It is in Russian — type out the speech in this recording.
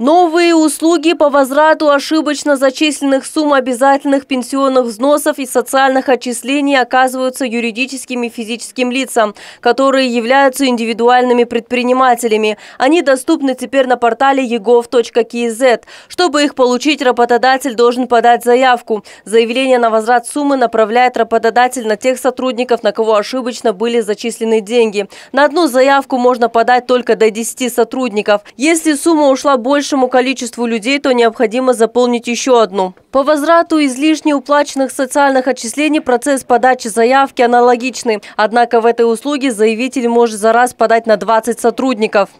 Новые услуги по возврату ошибочно зачисленных сумм обязательных пенсионных взносов и социальных отчислений оказываются юридическим и физическим лицам, которые являются индивидуальными предпринимателями. Они доступны теперь на портале egov.kz. Чтобы их получить, работодатель должен подать заявку. Заявление на возврат суммы направляет работодатель на тех сотрудников, на кого ошибочно были зачислены деньги. На одну заявку можно подать только до 10 сотрудников. Если сумма ушла больше большему количеству людей, то необходимо заполнить еще одну. По возврату излишне уплаченных социальных отчислений процесс подачи заявки аналогичный. Однако в этой услуге заявитель может за раз подать на 20 сотрудников.